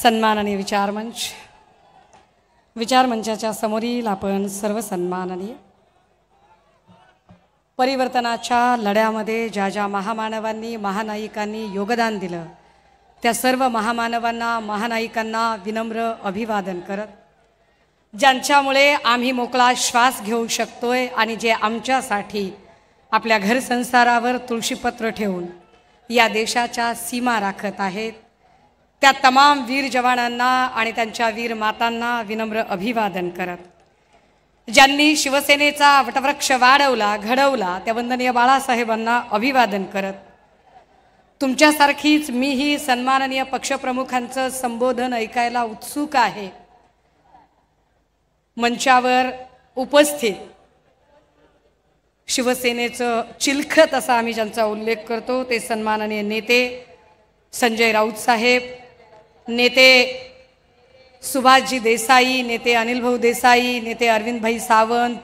सन्माननीय विचारमंच विचारमंचाच्या समोरील आपण सर्व सन्माननीय परिवर्तनाच्या लढ्यामध्ये ज्या ज्या महामानवांनी महानायिकांनी योगदान दिलं त्या सर्व महामानवांना महानायिकांना विनम्र अभिवादन करत ज्यांच्यामुळे आम्ही मोकळा श्वास घेऊ शकतोय आणि जे आमच्यासाठी आपल्या घरसंसारावर तुळशीपत्र ठेवून या देशाच्या सीमा राखत आहेत त्या तमाम वीर जवानांना आणि त्यांच्या वीर मातांना विनम्र अभिवादन करत ज्यांनी शिवसेनेचा वटवृक्ष वाढवला घडवला त्या वंदनीय बाळासाहेबांना अभिवादन करत तुमच्यासारखीच मीही सन्माननीय पक्षप्रमुखांचं संबोधन ऐकायला उत्सुक आहे मंचावर उपस्थित शिवसेनेचं चिलखत असा आम्ही ज्यांचा उल्लेख करतो ते सन्माननीय नेते संजय राऊत साहेब नेते सुभाषजी देसाई नेते अनिलभाऊ देसाई नेते अरविंदभाई सावंत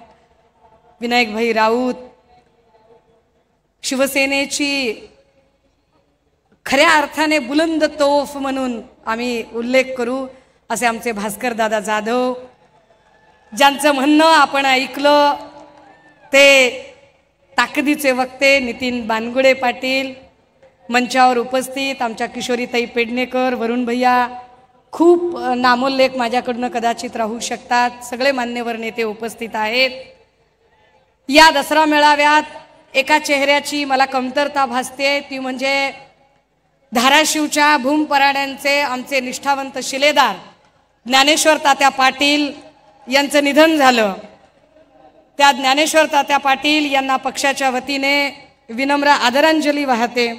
विनायकभाई राऊत शिवसेनेची खऱ्या अर्थाने बुलंद तोफ म्हणून आम्ही उल्लेख करू असे आमचे दादा जाधव ज्यांचं म्हणणं आपण ऐकलं ते ताकदीचे वक्ते नितीन बानगुडे पाटील मंचावर उपस्थित आमच्या किशोरीताई पेडणेकर वरुण भैया खूप नामोल्लेख माझ्याकडनं कदाचित राहू शकतात सगळे मान्यवर नेते उपस्थित आहेत या दसरा मेळाव्यात एका चेहऱ्याची मला कमतरता भासते ती म्हणजे धाराशिवच्या भूमपराड्यांचे आमचे निष्ठावंत शिलेदार ज्ञानेश्वर तात्या पाटील यांचं निधन झालं त्या ज्ञानेश्वर तात्या पाटील यांना पक्षाच्या वतीने विनम्र आदरांजली वाहते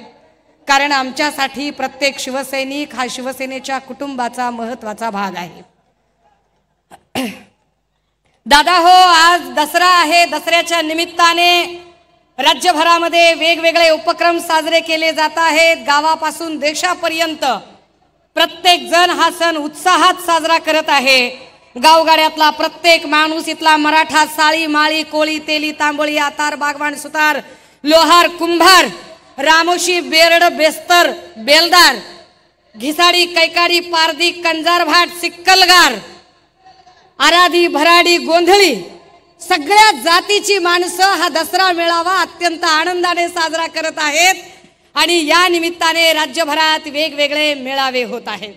कारण आमच्यासाठी प्रत्येक शिवसैनिक हा शिवसेनेच्या कुटुंबाचा महत्वाचा भाग आहे दादा हो आज दसरा आहे दसऱ्याच्या निमित्ताने राज्यभरामध्ये वेगवेगळे उपक्रम साजरे केले जात आहेत गावापासून देशापर्यंत प्रत्येक जण हा सण उत्साहात साजरा करत आहे गावगाड्यातला प्रत्येक माणूस इथला मराठा साळी माळी कोळी तेली तांबोळी आतार बागवान सुतार लोहार कुंभार रामोशी बेरड बेस्तर बेलदार घिसाडी कैकाडी पारदी कंजारभाट सिक्कलगार आराधी भराडी गोंधळी सगळ्या जातीची माणसं हा दसरा मेळावा अत्यंत आनंदाने साजरा करत आहेत आणि या निमित्ताने राज्यभरात वेगवेगळे मेळावे होत आहेत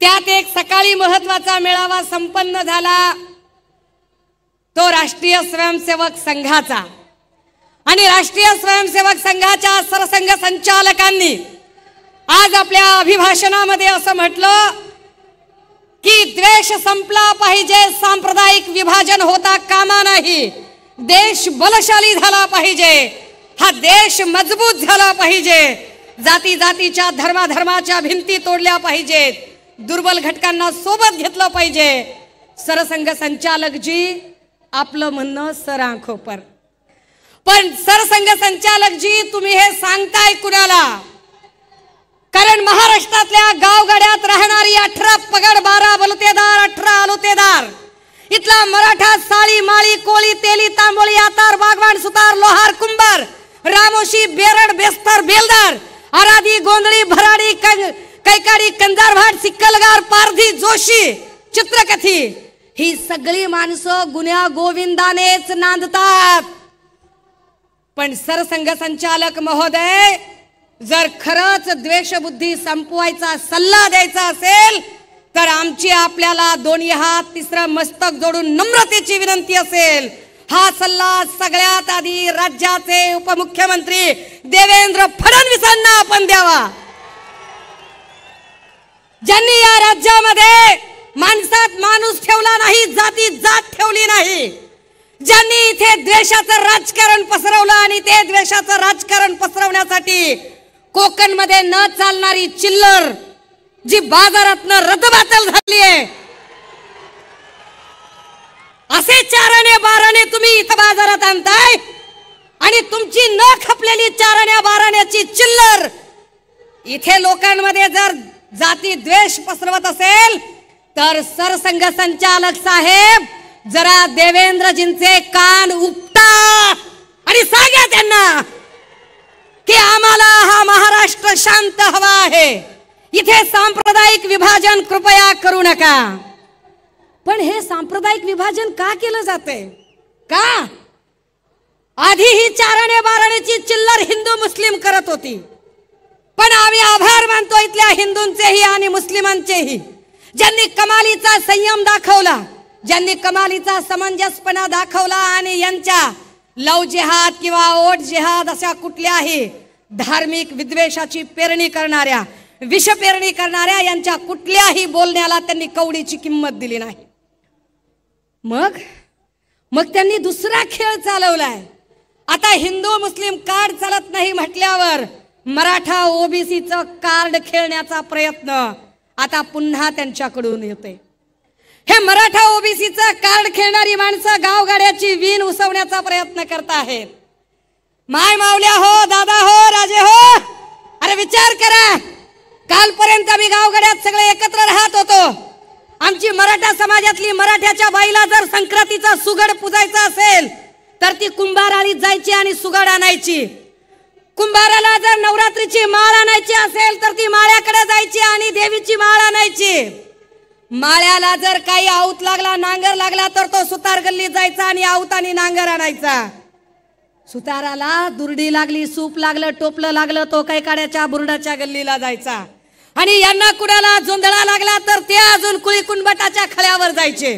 त्यात एक सकाळी महत्वाचा मेळावा संपन्न झाला तो राष्ट्रीय स्वयंसेवक संघाचा आणि राष्ट्रीय स्वयंसेवक संघाच्या सरसंघ संचालकांनी आज आपल्या अभिभाषणामध्ये असं म्हटलं की द्वेष संपला पाहिजे सांप्रदायिक विभाजन होता कामा नाही देश बलशाली झाला पाहिजे हा देश मजबूत झाला पाहिजे जाती जातीच्या धर्माधर्माच्या भिंती तोडल्या पाहिजेत दुर्बल घटकांना सोबत घेतलं पाहिजे सरसंघ संचालक जी आपलं म्हणणं सरांखोपर पण सरसंघ जी तुम्ही हे सांगताय कुणाला कारण महाराष्ट्रातल्या गावगाड्यात राहणारी अठरा पगड बारा बलुतेदार अठरा आलुतेदार इथला मराठा साळी माळी कोळी तेली तांबोळी आतार बागवान सुतार लोहार कुंभार रामोशी बेरड बेस्तर बेलदार आराधी गोंधळी भराडी कैकाडी कंजारभाट सिक्कलगार पारधी जोशी चित्रकथी ही सगळी माणसं गुन्हा गोविंदानेच नांदतात पण सरसंघसंचालक महोदय जर खरंच द्वेषबुद्धी संपवायचा सल्ला द्यायचा असेल तर आमची आपल्याला दोन्ही हात तिसरं मस्तक जोडून नम्रतेची विनंती असेल हा सल्ला सगळ्यात आधी राज्याचे उपमुख्यमंत्री देवेंद्र फडणवीसांना आपण द्यावा ज्यांनी या राज्यामध्ये माणसात माणूस ठेवला नाही जाती जात ठेवली नाही ज्यांनी इथे द्वेषाचं राजकारण पसरवलं आणि ते द्वेषाचं राजकारण पसरवण्यासाठी कोकणमध्ये न चालणारी चिल्लर जी बाजारात रदबातल झाली आहे असे चारणे बाराने तुम्ही इथं बाजारात आणताय आणि तुमची न खपलेली चारण्या बाराण्याची चिल्लर इथे लोकांमध्ये जर जाती द्वेष पसरवत असेल तर सरसंघ संचालक साहेब जरा देवेंद्रजींचे कान उपटा आणि सांगा त्यांना की आम्हाला हा महाराष्ट्र शांत हवा आहे इथे सांप्रदायिक विभाजन कृपया करू नका पण हे सांप्रदायिक विभाजन का केलं जाते का आधी ही चारणे बाराणेची चिल्लर हिंदू मुस्लिम करत होती पण आम्ही आभार मानतो इथल्या हिंदूंचेही आणि मुस्लिमांचेही ज्यांनी कमालीचा संयम दाखवला ज्यांनी कमालीचा समंजसपणा दाखवला आणि यांच्या लव जिहाद किंवा ओट जिहाद अशा कुठल्याही धार्मिक विद्वेषाची पेरणी करणाऱ्या विषपेरणी करणाऱ्या यांच्या कुठल्याही बोलण्याला त्यांनी कवडीची किंमत दिली नाही मग मग त्यांनी दुसरा खेळ चालवलाय आता हिंदू मुस्लिम कार्ड चालत नाही म्हटल्यावर मराठा ओबीसीचं कार्ड खेळण्याचा प्रयत्न आता पुन्हा त्यांच्याकडून येतोय हे मराठा ओबीसीचं कार्ड खेळणारी माणसं गावगाड्याची वीण उसवण्याचा प्रयत्न करत आहेत माय मावल्या हो दादा हो राजे हो अरे विचार करा कालपर्यंत आम्ही गावगाड्यात सगळे एकत्र राहत होतो आमची मराठा समाजातली मराठ्याच्या बाईला जर संक्रांतीचा सुगड पुजायचा असेल तर ती कुंभाराळीत जायची आणि सुगड आणायची कुंभाराला जर नवरात्रीची माळ आणायची असेल तर ती माळ्याकडे जायची आणि देवीची माळ आणायची माळ्याला जर काही आऊत लागला नांगर लागला तर तो सुतार गल्ली जायचा आणि आऊतानी नांगर आणायचा सुताराला दुर्डी लागली सूप लागलं टोपलं लागलं तो काही काड्याच्या बुरडाच्या गल्लीला जायचा आणि यांना कुणाला जोंधळा लागला तर ते अजून कुळी कुंभटाच्या खळ्यावर जायचे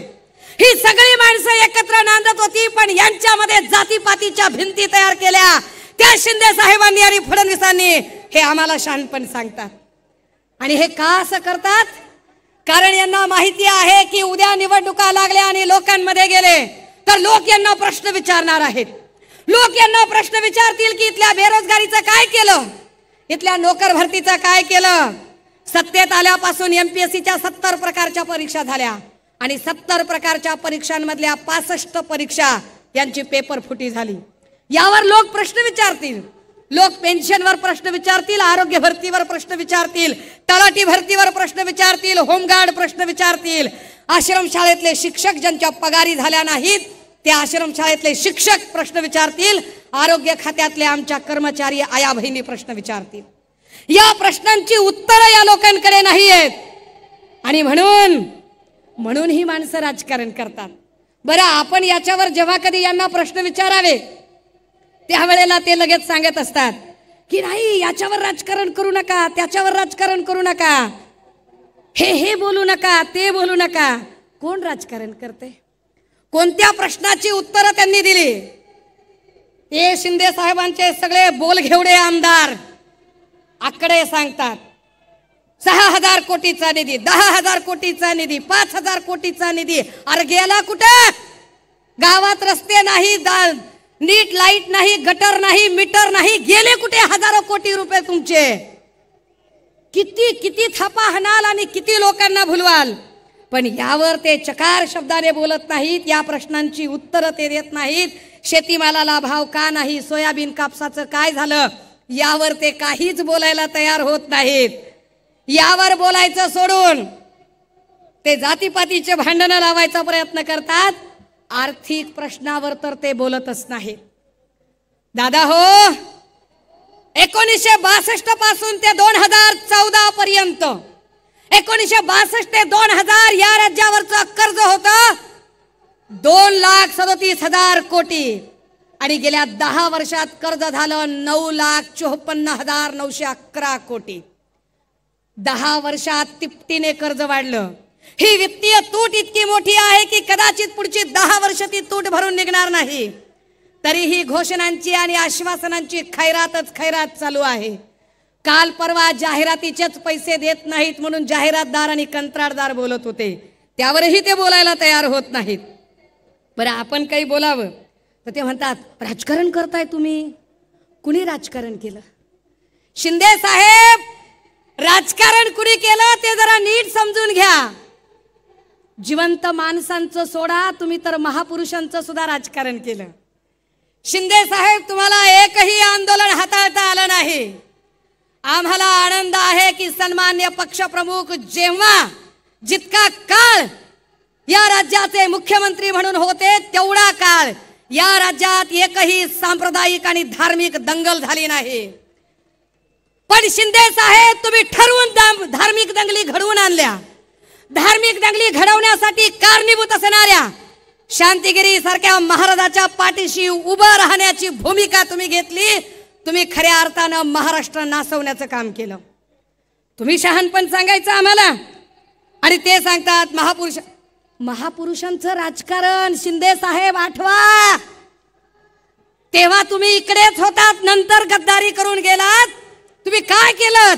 ही सगळी माणसं एकत्र नांदत होती पण यांच्यामध्ये जातीपातीच्या भिंती तयार केल्या त्या शिंदे साहेबांनी आणि फडणवीसांनी हे आम्हाला शानपण सांगतात आणि हे का असं करतात कारण यांना माहिती आहे की उद्या निवडणुका लागल्या आणि लोकांमध्ये गेले तर लोक यांना प्रश्न विचारणार आहेत लोक यांना प्रश्न विचारतील की इथल्या बेरोजगारीचं काय केलं इथल्या नोकर भरतीचं काय केलं सत्तेत आल्यापासून एमपीएससीच्या सत्तर प्रकारच्या परीक्षा झाल्या आणि सत्तर प्रकारच्या परीक्षांमधल्या पासष्ट परीक्षा यांची पेपर फुटी झाली यावर लोक प्रश्न विचारतील लोक पेन्शनवर प्रश्न विचारतील आरोग्य भरतीवर प्रश्न विचारतील तलाठी भरतीवर प्रश्न विचारतील होमगार्ड प्रश्न विचारतील आश्रमशाळेतले शिक्षक ज्यांच्या पगारी झाल्या नाहीत ते आश्रमशाळेतले शिक्षक प्रश्न विचारतील आरोग्य खात्यातले आमच्या कर्मचारी आया बहिणी प्रश्न विचारतील या प्रश्नांची उत्तरं या लोकांकडे नाही आहेत आणि म्हणून म्हणून ही माणसं राजकारण करतात बरं आपण याच्यावर जेव्हा कधी यांना प्रश्न विचारावे त्यावेळेला ते लगेच सांगत असतात की नाही याच्यावर राजकारण करू नका त्याच्यावर राजकारण करू नका हे हे बोलू नका ते बोलू नका कोण राजकारण करते कोणत्या प्रश्नाची उत्तरं त्यांनी दिली ते शिंदे साहेबांचे सगळे बोलघेवडे आमदार आकडे सांगतात सहा हजार कोटीचा निधी दहा हजार कोटीचा निधी पाच हजार कोटीचा निधी अरे गेला कुठं गावात रस्ते नाही नीट लाईट नाही गटर नाही मीटर नाही गेले कुठे हजारो कोटी रुपये तुमचे किती किती थापा हणाल आणि किती लोकांना भुलवाल पण यावर ते चकार शब्दाने बोलत नाहीत या प्रश्नांची उत्तरं ते देत नाहीत शेतीमालाला भाव का नाही सोयाबीन कापसाचं काय झालं यावर ते काहीच बोलायला तयार होत नाहीत यावर बोलायचं सोडून ते जातीपातीचे भांडणं लावायचा प्रयत्न करतात आर्थिक प्रश्नावर तर ते बोलतच नाही दादा हो एकोणीसशे बासष्ट पासून ते दोन हजार चौदा पर्यंत एकोणीसशे बासष्ट ते दोन हजार या राज्यावरचं कर्ज होत दोन लाख सदतीस हजार कोटी आणि गेल्या दहा वर्षात कर्ज झालं नऊ लाख चोपन्न हजार नऊशे अकरा कोटी दहा वर्षात तिपटीने कर्ज वाढलं ही वित्तीय तूट इतकी मोठी आहे की कदाचित पुढची दहा वर्ष ती तूट भरून निघणार नाही तरीही घोषणांची आणि आश्वासनांची खैरातच खैरात चालू आहे काल परवा जाहिरातीचेच पैसे देत नाहीत म्हणून जाहिरातदार आणि कंत्राटदार बोलत होते त्यावरही ते बोलायला तयार होत नाहीत बरं आपण काही बोलावं तर ते म्हणतात राजकारण करताय तुम्ही कुणी राजकारण केलं शिंदे साहेब राजकारण कुणी केलं ते जरा नीट समजून घ्या जिवंत माणसांचं सोडा तुम्ही तर महापुरुषांचं सुद्धा राजकारण केलं शिंदे साहेब तुम्हाला एकही आंदोलन हाताळता आलं नाही आम्हाला आनंद आहे की सन्मान्य पक्षप्रमुख जेव्हा जितका काळ या राज्याचे मुख्यमंत्री म्हणून होते तेवढा काळ या राज्यात एकही सांप्रदायिक आणि धार्मिक दंगल झाली नाही पण शिंदे साहेब तुम्ही ठरवून धार्मिक दंगली घडवून आणल्या धार्मिक दंगली घडवण्यासाठी कारणीभूत असणाऱ्या शांतीगिरी सारख्या महाराजाच्या पाठीशी उभं राहण्याची भूमिका तुम्ही घेतली तुम्ही खऱ्या अर्थानं महाराष्ट्र नासवण्याचं काम केलं तुम्ही शहाणपण सांगायचं आम्हाला आणि ते सांगतात महापुरुष महापुरुषांचं राजकारण शिंदे साहेब आठवा तेव्हा तुम्ही इकडेच होतात नंतर गद्दारी करून गेलात तुम्ही काय केलं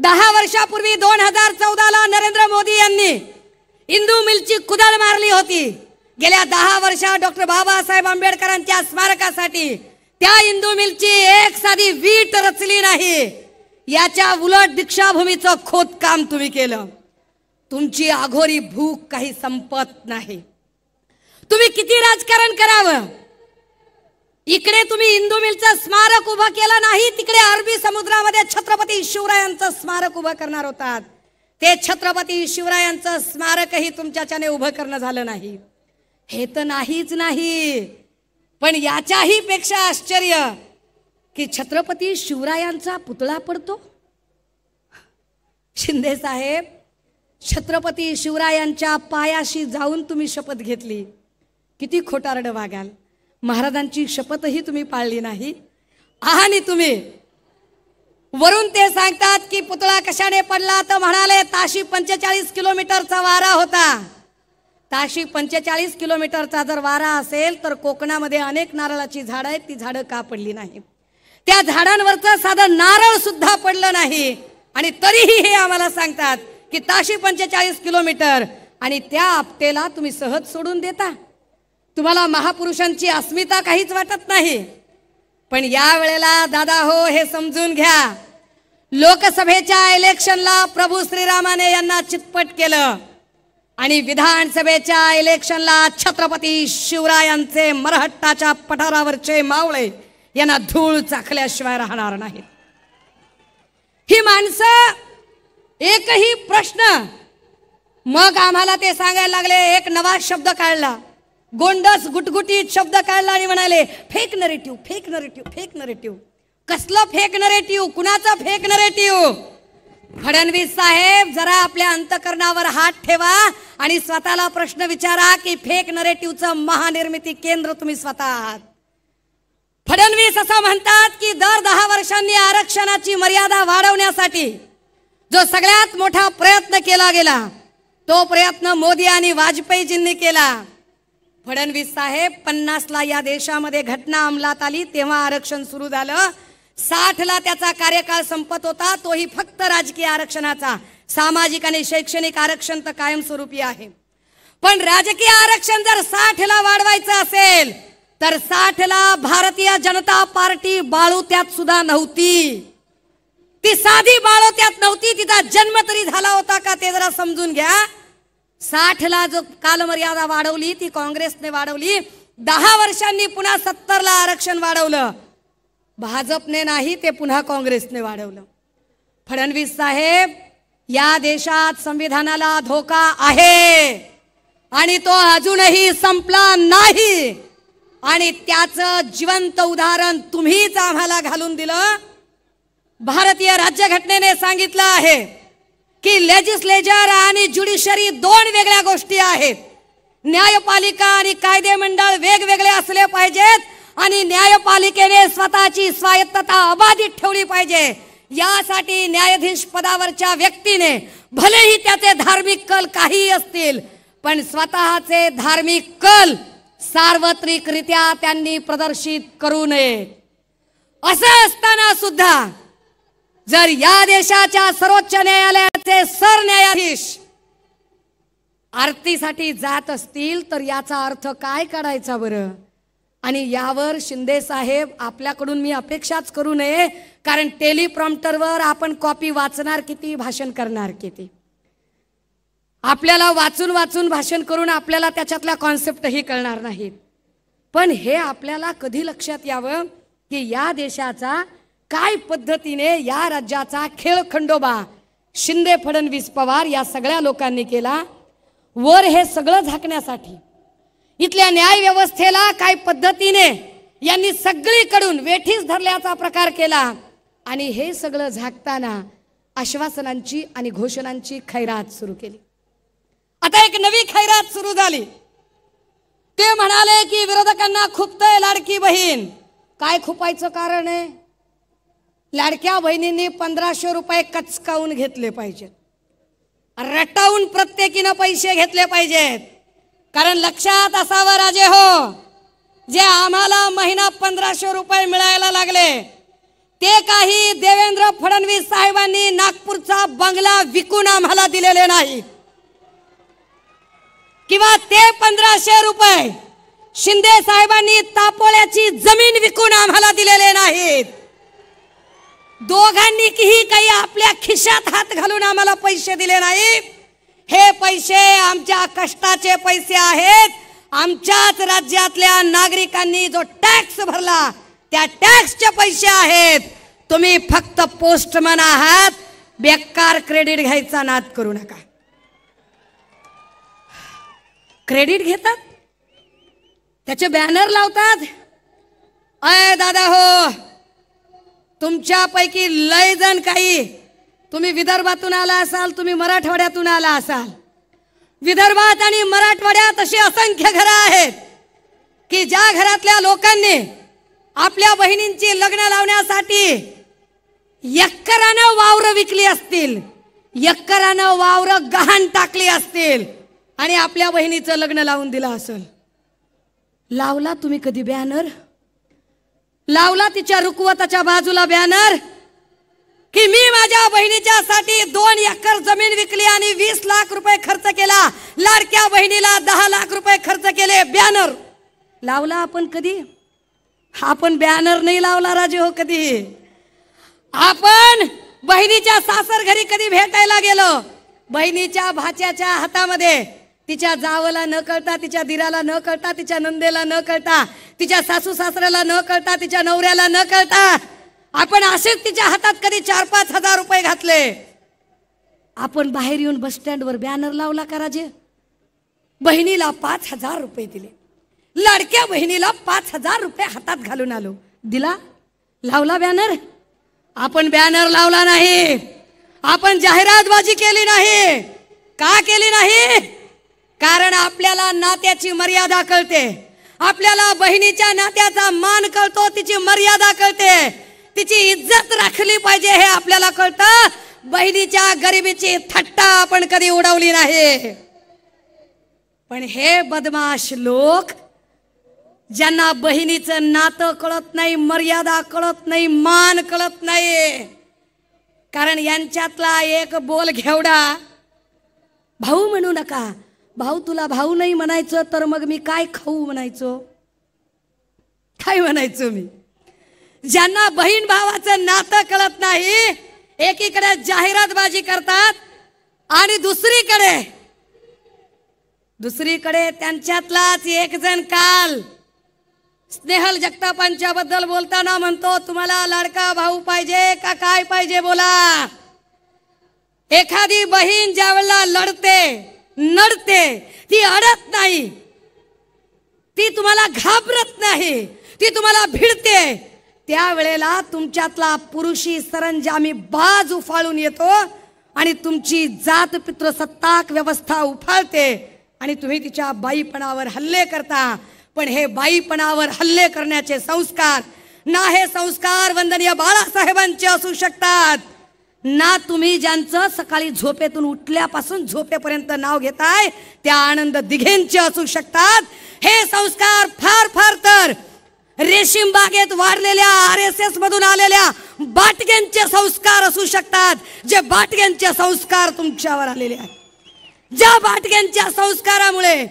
दहा वर्षापूर्वी दोन हजार चौदाला नरेंद्र मोदी यांनी इंदू मिलची कुदळ मारली होती गेल्या दहा वर्षात डॉक्टर बाबासाहेब आंबेडकरांच्या स्मारकासाठी त्या इंदू मिलची एक साधी वीट रचली नाही याच्या उलट दीक्षाभूमीचं खोदकाम तुम्ही केलं तुमची आघोरी भूक काही संपत नाही तुम्ही किती राजकारण करावं इकडे तुम्ही इंदू मिलचं स्मारक उभं केलं नाही तिकडे अरबी समुद्रामध्ये छत्रपती शिवरायांचं स्मारक उभं करणार होतात ते छत्रपती शिवरायांचं स्मारकही तुमच्याच्याने उभं करणं झालं नाही हे तर नाहीच नाही पण याच्याही पेक्षा आश्चर्य की छत्रपती शिवरायांचा पुतळा पडतो शिंदे साहेब छत्रपती शिवरायांच्या पायाशी जाऊन तुम्ही शपथ घेतली किती खोटारडं वागाल महाराजांची शपथही तुम्ही पाळली नाही आहानी तुम्ही वरून ते सांगतात की पुतळा कशाने पडला तर म्हणाले ताशी पंचेचाळीस किलोमीटरचा वारा होता ताशी पंचेचाळीस किलोमीटरचा जर वारा असेल तर कोकणामध्ये अनेक नारळाची झाडं आहेत ती झाडं का पडली नाही त्या झाडांवरचं साधं नारळ सुद्धा पडलं नाही आणि तरीही हे आम्हाला सांगतात की ताशी पंचेचाळीस किलोमीटर आणि त्या आपटेला तुम्ही सहज सोडून देता तुम्हाला महापुरुषांची अस्मिता काहीच वाटत नाही पण या वेळेला दादा हो हे समजून घ्या लोकसभेच्या इलेक्शनला प्रभू श्रीरामाने यांना चितपट केलं आणि विधानसभेच्या इलेक्शनला छत्रपती शिवरायांचे मरहट्टाच्या पठारावरचे मावळे यांना धूळ चाखल्याशिवाय राहणार नाहीत ही माणसं एकही प्रश्न मग आम्हाला ते सांगायला लागले एक नवा शब्द काढला गोंडस गुटगुटीत शब्द काढला आणि म्हणाले fake narrative fake narrative fake narrative कसलं फेक नरेटिव्ह कुणाचा फेक नरेटिव्ह फडणवीस साहेब जरा आपल्या अंतकरणावर हात ठेवा आणि स्वतःला प्रश्न विचारा की फेक नरेटिव्हचं महानिर्मिती केंद्र तुम्ही स्वतः आहात फडणवीस असं म्हणतात की दर दहा वर्षांनी आरक्षणाची मर्यादा वाढवण्यासाठी जो सगळ्यात मोठा प्रयत्न केला गेला तो प्रयत्न मोदी आणि वाजपेयीजींनी केला फडणवीस साहेब पन्नासला या देशामध्ये घटना अंमलात आली तेव्हा आरक्षण सुरू झालं साठला त्याचा कार्यकाळ संपत होता तोही फक्त राजकीय आरक्षणाचा सामाजिक आणि शैक्षणिक आरक्षण तर कायमस्वरूपी आहे पण राजकीय आरक्षण जर साठला वाढवायचं असेल तर साठला भारतीय जनता पार्टी त्यात सुद्धा नव्हती ती साधी बाळू त्यात नव्हती तिचा जन्म तरी झाला होता का ते जरा समजून घ्या ला जो कालमर्यादा वाढवली ती काँग्रेसने वाढवली दहा वर्षांनी पुन्हा सत्तरला आरक्षण वाढवलं भाजपने नाही ते पुन्हा काँग्रेसने वाढवलं फडणवीस साहेब या देशात संविधानाला धोका आहे आणि तो अजूनही संपला नाही आणि त्याचं जिवंत उदाहरण तुम्हीच आम्हाला घालून दिलं भारतीय राज्यघटनेने सांगितलं आहे की लेजिस्लेचर आणि ज्युडिशरी दोन वेगळ्या गोष्टी आहेत न्यायपालिका आणि कायदे मंडळ वेगवेगळे असले पाहिजेत आणि न्यायपालिकेने स्वतःची स्वायत्तता अबाधित ठेवली पाहिजे यासाठी न्यायाधीश पदावरच्या व्यक्तीने भलेही त्याचे धार्मिक कल काहीही असतील पण स्वतःचे धार्मिक कल सार्वत्रिकरित्या त्यांनी प्रदर्शित करू नये असं असताना सुद्धा जर या देशाच्या सर्वोच्च न्यायालयात चे सरन्यायाधीश आरतीसाठी जात असतील तर याचा अर्थ काय काढायचा बरं आणि यावर शिंदे साहेब आपल्याकडून मी अपेक्षाच करू नये कारण टेलिप्रॉम्प्टरवर आपण कॉपी वाचणार किती भाषण करणार किती आपल्याला वाचून वाचून भाषण करून आपल्याला त्याच्यातल्या कॉन्सेप्टही कळणार नाहीत पण हे आपल्याला कधी लक्षात यावं की या देशाचा काय पद्धतीने या राज्याचा खेळ खंडोबा शिंदे फडणवीस पवार या सगळ्या लोकांनी केला वर हे सगळं झाकण्यासाठी इथल्या न्यायव्यवस्थेला काय पद्धतीने यांनी सगळीकडून वेठीस धरल्याचा प्रकार केला आणि हे सगळं झाकताना आश्वासनांची आणि घोषणांची खैरात सुरू केली आता एक नवी खैरात सुरू झाली ते म्हणाले की विरोधकांना खुपतय लाडकी बहीण काय खुपायचं कारण आहे लाडक्या बहिणींनी पंधराशे रुपये कचकावून घेतले पाहिजेत रटावून प्रत्येकीनं पैसे घेतले पाहिजेत कारण लक्षात असावं राजे हो जे आम्हाला महिना पंधराशे रुपये मिळायला लागले ते काही देवेंद्र फडणवीस साहेबांनी नागपूरचा बंगला विकून आम्हाला दिलेले नाही किंवा ते पंधराशे रुपये शिंदे साहेबांनी तापोळ्याची जमीन विकून आम्हाला दिलेले नाहीत दोघांनी किही काही आपल्या खिशात हात घालून आम्हाला पैसे दिले नाही हे पैसे आमच्या कष्टाचे पैसे आहेत आमच्याच राज्यातल्या नागरिकांनी जो टॅक्स भरला त्या टॅक्सचे पैसे आहेत तुम्ही फक्त पोस्टमन आहात बेकार क्रेडिट घ्यायचा नाद करू नका क्रेडिट घेतात त्याचे बॅनर लावतात अय दादा हो तुमच्यापैकी लय जण काही तुम्ही विदर्भातून आला असाल तुम्ही मराठवाड्यातून आला असाल विदर्भात आणि मराठवाड्यात अशी असंख्य घरं आहेत की ज्या घरातल्या लोकांनी आपल्या बहिणींची लग्न लावण्यासाठी यक्करानं वावर विकली असतील यक्करानं वावर गहाण टाकली असतील आणि आपल्या बहिणीचं लग्न लावून दिलं असेल लावला तुम्ही कधी बॅनर लावला तिच्या रुकवताच्या बाजूला बॅनर की मी माझ्या बहिणीच्या साठी दोन एकर जमीन विकली आणि वीस लाख रुपये खर्च केला लाडक्या बहिणीला दहा लाख रुपये खर्च केले बॅनर लावला आपण कधी आपण बॅनर नाही लावला राजे हो कधी आपण बहिणीच्या सासर घरी कधी भेटायला गेलो बहिणीच्या भाच्याच्या हातामध्ये तिच्या जावला न कळता तिच्या दिराला न कळता तिच्या नंदेला न कळता तिच्या सासू सासऱ्याला न कळता तिच्या नवऱ्याला न कळता आपण असेच तिच्या हातात कधी चार पाच हजार रुपये घातले आपण बाहेर येऊन बस स्टँडवर बॅनर लावला का राजे बहिणीला पाच हजार रुपये दिले लाडक्या बहिणीला पाच हजार रुपये हातात घालून आलो दिला लावला बॅनर आपण बॅनर लावला नाही आपण जाहिरातबाजी केली नाही का केली नाही कारण आपल्याला नात्याची मर्यादा कळते आपल्याला बहिणीच्या नात्याचा मान कळतो तिची मर्यादा कळते तिची इज्जत राखली पाहिजे हे आपल्याला कळतं बहिणीच्या गरिबीची थट्टा आपण कधी उडवली नाही पण हे बदमाश लोक ज्यांना बहिणीचं नातं कळत नाही मर्यादा कळत नाही मान कळत नाही कारण यांच्यातला एक बोल घेवडा भाऊ म्हणू नका भाऊ तुला भाऊ नाही म्हणायचं तर मग मी काय खाऊ म्हणायचो काय म्हणायचो मी ज्यांना बहीण भावाचं नातं कळत नाही एकीकडे जाहिरातबाजी करतात आणि दुसरीकडे दुसरीकडे त्यांच्यातलाच एक जण काल स्नेहल जगतापांच्या बद्दल बोलताना म्हणतो तुम्हाला लाडका भाऊ पाहिजे का काय पाहिजे बोला एखादी बहीण ज्या वेळेला लढते नडते ती अडत नाही ती तुम्हाला घाबरत नाही ती तुम्हाला भिडते त्यावेळेला तुमच्यातला पुरुषी सरंजामी बाज उफाळून येतो आणि तुमची जात सत्ताक व्यवस्था उफाळते आणि तुम्ही तिच्या बाईपणावर हल्ले करता पण हे बाईपणावर हल्ले करण्याचे संस्कार ना हे संस्कार वंदनीय बाळासाहेबांचे असू शकतात ना तुम्ही ज्यांचं सकाळी झोपेतून उठल्यापासून झोपेपर्यंत नाव घेताय त्या आनंद दिघेंचे असू शकतात हे संस्कार फार फार तर रेशीम बागेत वाढलेल्या आर एस एस मधून आलेल्या बाटग्यांचे संस्कार असू शकतात जे बाटग्यांचे संस्कार तुमच्यावर आलेले आहेत ज्या बाटग्यांच्या संस्कारामुळे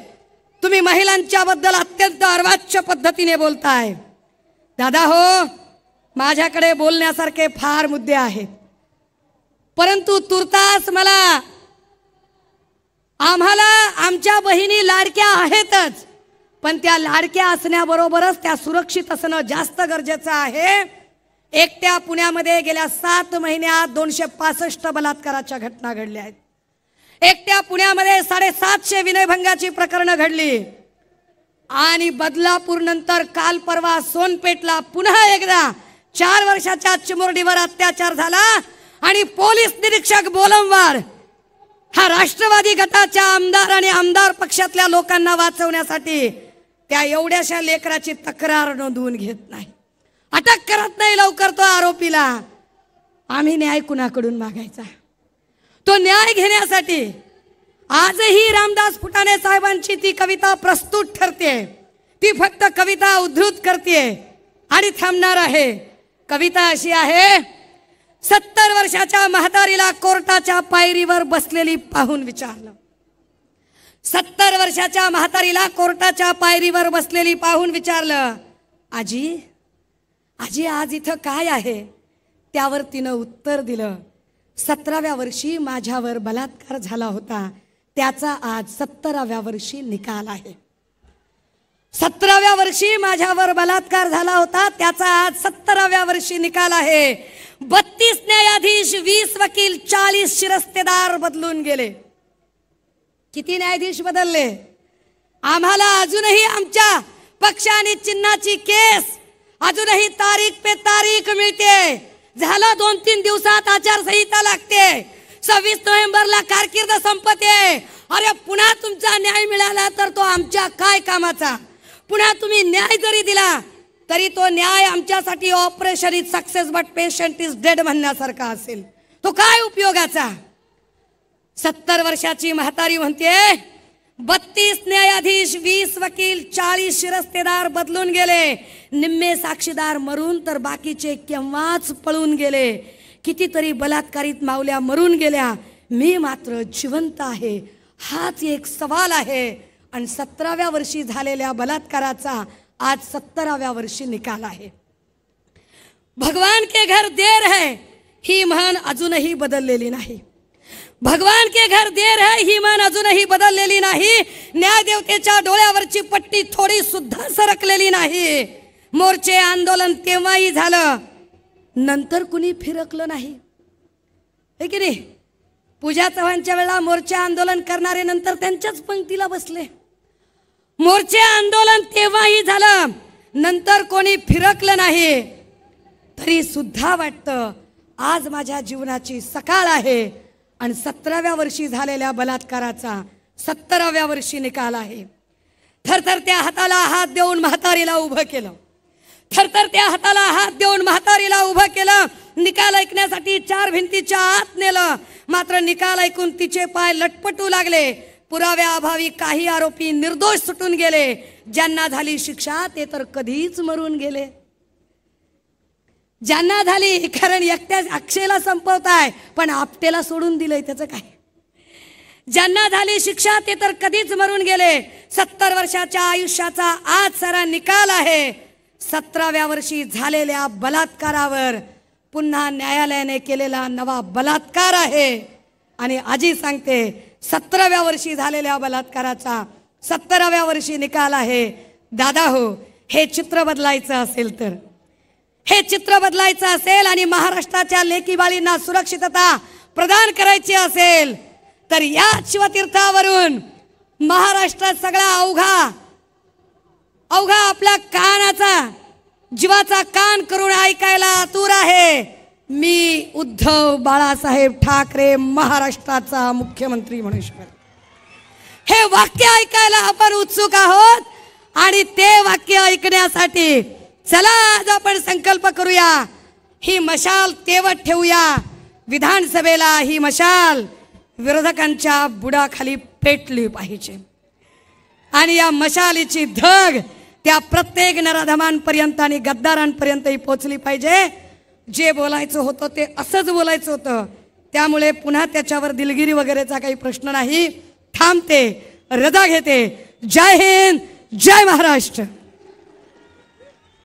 तुम्ही महिलांच्या बद्दल अत्यंत अर्वाच्य पद्धतीने बोलताय दादा हो माझ्याकडे बोलण्यासारखे फार मुद्दे आहेत परंतु तुर्तास मला आम्हाला आमच्या बहिणी लाडक्या आहेतच पण त्या लाडक्या असण्याबरोबरच त्या सुरक्षित असणं जास्त गरजेचं आहे एकट्या पुण्यामध्ये गेल्या सात महिन्यात दोनशे पासष्ट बलात्काराच्या घटना घडल्या आहेत एकट्या पुण्यामध्ये साडेसातशे विनयभंगाची प्रकरणं घडली आणि बदलापूर नंतर काल परवा सोनपेठला पुन्हा एकदा चार वर्षाच्या चिमुरडीवर अत्याचार झाला आणि पोलीस निरीक्षक बोलमवार हा राष्ट्रवादी गटाच्या आमदार आणि आमदार पक्षातल्या लोकांना वाचवण्यासाठी त्या एवढ्याशा लेकराची तक्रार नोंदवून घेत नाही अटक करत नाही लवकर तो आरोपीला आम्ही न्याय कुणाकडून मागायचा तो न्याय घेण्यासाठी आजही रामदास फुटाणे साहेबांची ती कविता प्रस्तुत ठरते ती फक्त कविता उद्धृत करते आणि थांबणार आहे कविता अशी आहे सत्तर वर्षाच्या म्हातारीला कोर्टाच्या पायरीवर बसलेली पाहून विचारलं सत्तर वर्षाच्या म्हातारीला कोर्टाच्या पायरीवर बसलेली पाहून विचारलं आजी आजी आज इथं काय आहे त्यावर तिनं उत्तर दिलं सतराव्या वर्षी माझ्यावर बलात्कार झाला होता त्याचा आज सत्तराव्या वर्षी निकाल आहे सतराव्या वर्षी माझ्यावर बलात्कार झाला होता त्याचा आज सत्तराव्या वर्षी निकाल आहे बत्तीस न्यायाधीश वीस वकील चाळीस शिरस्तेदार बदलून गेले किती न्यायाधीश बदलले आम्हाला अजूनही आमच्या पक्ष आणि चिन्हाची केस अजूनही तारीख पे तारीख मिळते झालं दोन तीन दिवसात आचारसंहिता लागते सव्वीस नोव्हेंबरला कारकीर्द संपते अरे पुन्हा तुमचा न्याय मिळाला तर तो आमच्या काय कामाचा पुन्हा तुम्ही न्याय जरी दिला तरी तो न्याय आमच्यासाठी operation is success but patient is dead म्हणण्यासारखा असेल तो काय उपयोगाचा सत्तर वर्षाची म्हातारी म्हणते बत्तीस न्यायाधीश वीस वकील चाळीस शिरस्तेदार बदलून गेले निम्मे साक्षीदार मरून तर बाकीचे केव्हाच पळून गेले कितीतरी बलात्कारित मावल्या मरून गेल्या मी मात्र जिवंत आहे हाच एक सवाल आहे आणि सतराव्या वर्षी झालेल्या बलात्काराचा आज सत्तराव्या वर्षी निकाल आहे भगवान के घर देर है ही म्हण अजूनही बदललेली नाही भगवान के घर देर है ही म्हण अजूनही बदललेली नाही न्यायदेवतेच्या डोळ्यावरची पट्टी थोडी सुद्धा सरकलेली नाही मोर्चे आंदोलन तेव्हाही झालं नंतर कुणी फिरकलं नाही की नाही पूजा चव्हाणच्या वेळा मोर्चा आंदोलन करणारे नंतर त्यांच्याच पंक्तीला बसले मोर्चे आंदोलन तेव्हाही झालं नंतर कोणी फिरकलं नाही तरी सुद्धा वाटतं आज माझ्या जीवनाची सकाळ आहे आणि सतराव्या वर्षी झालेल्या बलात्काराचा सत्तराव्या वर्षी निकाल आहे थरथर त्या हाताला हात देऊन म्हातारीला उभं केलं थरथर त्या हाताला हात देऊन म्हातारीला उभं केलं निकाल ऐकण्यासाठी चार भिंतीच्या आत नेलं मात्र निकाल ऐकून तिचे पाय लटपटू लागले पुराव्याअभावी काही आरोपी निर्दोष सुटून गेले ज्यांना झाली शिक्षा ते तर कधीच मरून गेले ज्यांना झाली कारण एकट्या अक्षयला संपवताय पण आपटेला सोडून दिलंय त्याचं काय ज्यांना झाली शिक्षा ते तर कधीच मरून गेले सत्तर वर्षाच्या आयुष्याचा आज सारा निकाल आहे सतराव्या वर्षी झालेल्या बलात्कारावर पुन्हा न्यायालयाने केलेला नवा बलात्कार आहे आणि आजी सांगते सतराव्या वर्षी झालेल्या बलात्काराचा सत्तराव्या वर्षी निकाल आहे दादा हो हे चित्र बदलायचं असेल तर हे चित्र बदलायचं असेल आणि महाराष्ट्राच्या लेकीबाळींना सुरक्षितता प्रदान करायची असेल तर या शिवतीर्थावरून महाराष्ट्रात सगळा अवघा अवघा आपला कानाचा जीवाचा कान करून ऐकायला आतूर आहे मी उद्धव बाळासाहेब ठाकरे महाराष्ट्राचा मुख्यमंत्री म्हणू शकत हे वाक्य ऐकायला आपण उत्सुक आहोत आणि ते वाक्य ऐकण्यासाठी चला आज आपण संकल्प करूया ही मशाल तेवत ठेवूया विधानसभेला ही मशाल विरोधकांच्या बुडाखाली पेटली पाहिजे आणि या मशालीची धग त्या प्रत्येक नराधमांपर्यंत आणि गद्दारांपर्यंतही पोचली पाहिजे जे बोलायचं होतं ते असंच बोलायचं होतं त्यामुळे पुन्हा त्याच्यावर दिलगिरी वगैरेचा काही प्रश्न नाही थांबते रजा घेते जय हिंद जय महाराष्ट्र